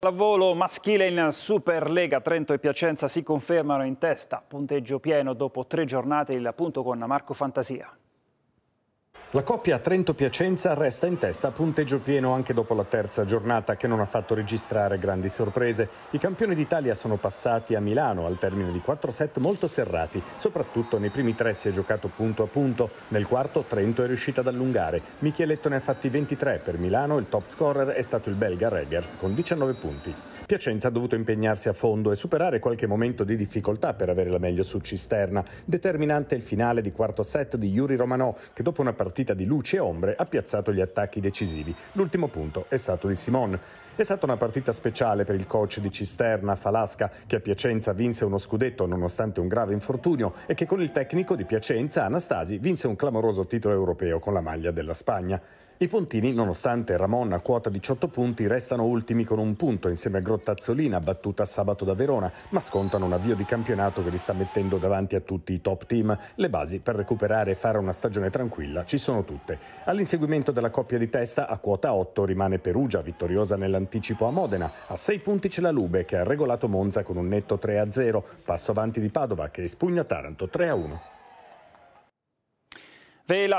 Pallavolo maschile in Superlega, Trento e Piacenza si confermano in testa, punteggio pieno dopo tre giornate, il punto con Marco Fantasia. La coppia Trento-Piacenza resta in testa a punteggio pieno anche dopo la terza giornata che non ha fatto registrare grandi sorprese. I campioni d'Italia sono passati a Milano al termine di quattro set molto serrati, soprattutto nei primi tre si è giocato punto a punto, nel quarto Trento è riuscita ad allungare. Micheletto ne ha fatti 23 per Milano, il top scorer è stato il belga Reggers con 19 punti. Piacenza ha dovuto impegnarsi a fondo e superare qualche momento di difficoltà per avere la meglio su Cisterna, determinante il finale di quarto set di Yuri Romanò che dopo una partita partita di luce e ombre, ha piazzato gli attacchi decisivi. L'ultimo punto è stato di Simon. È stata una partita speciale per il coach di Cisterna, Falasca, che a Piacenza vinse uno scudetto nonostante un grave infortunio e che con il tecnico di Piacenza, Anastasi, vinse un clamoroso titolo europeo con la maglia della Spagna. I Pontini, nonostante Ramon a quota 18 punti, restano ultimi con un punto insieme a Grottazzolina, battuta sabato da Verona, ma scontano un avvio di campionato che li sta mettendo davanti a tutti i top team. Le basi per recuperare e fare una stagione tranquilla ci sono tutte. All'inseguimento della coppia di testa, a quota 8 rimane Perugia, vittoriosa nell'anticipo a Modena. A 6 punti c'è la Lube, che ha regolato Monza con un netto 3-0. Passo avanti di Padova, che espugna Taranto 3-1. Vela